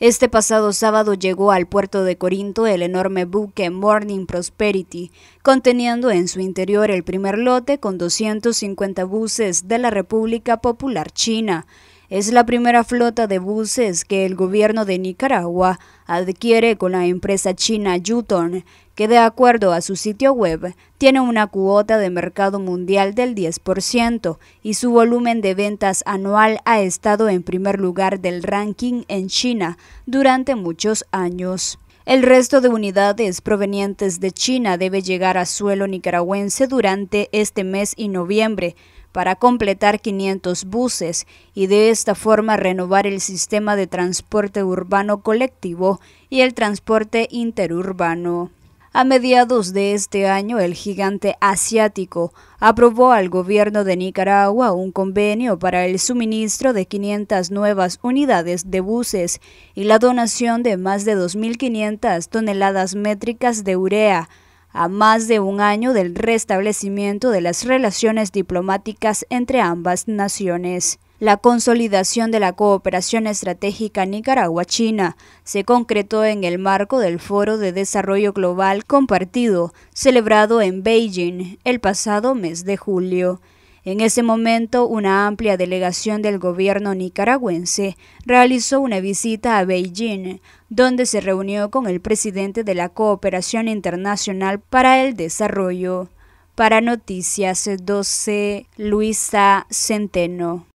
Este pasado sábado llegó al puerto de Corinto el enorme buque Morning Prosperity, conteniendo en su interior el primer lote con 250 buses de la República Popular China es la primera flota de buses que el gobierno de Nicaragua adquiere con la empresa china Yutong, que de acuerdo a su sitio web tiene una cuota de mercado mundial del 10% y su volumen de ventas anual ha estado en primer lugar del ranking en China durante muchos años. El resto de unidades provenientes de China debe llegar a suelo nicaragüense durante este mes y noviembre para completar 500 buses y de esta forma renovar el sistema de transporte urbano colectivo y el transporte interurbano. A mediados de este año, el gigante asiático aprobó al gobierno de Nicaragua un convenio para el suministro de 500 nuevas unidades de buses y la donación de más de 2.500 toneladas métricas de urea, a más de un año del restablecimiento de las relaciones diplomáticas entre ambas naciones. La consolidación de la cooperación estratégica Nicaragua-China se concretó en el marco del Foro de Desarrollo Global Compartido, celebrado en Beijing el pasado mes de julio. En ese momento, una amplia delegación del gobierno nicaragüense realizó una visita a Beijing, donde se reunió con el presidente de la Cooperación Internacional para el Desarrollo. Para Noticias 12, Luisa Centeno.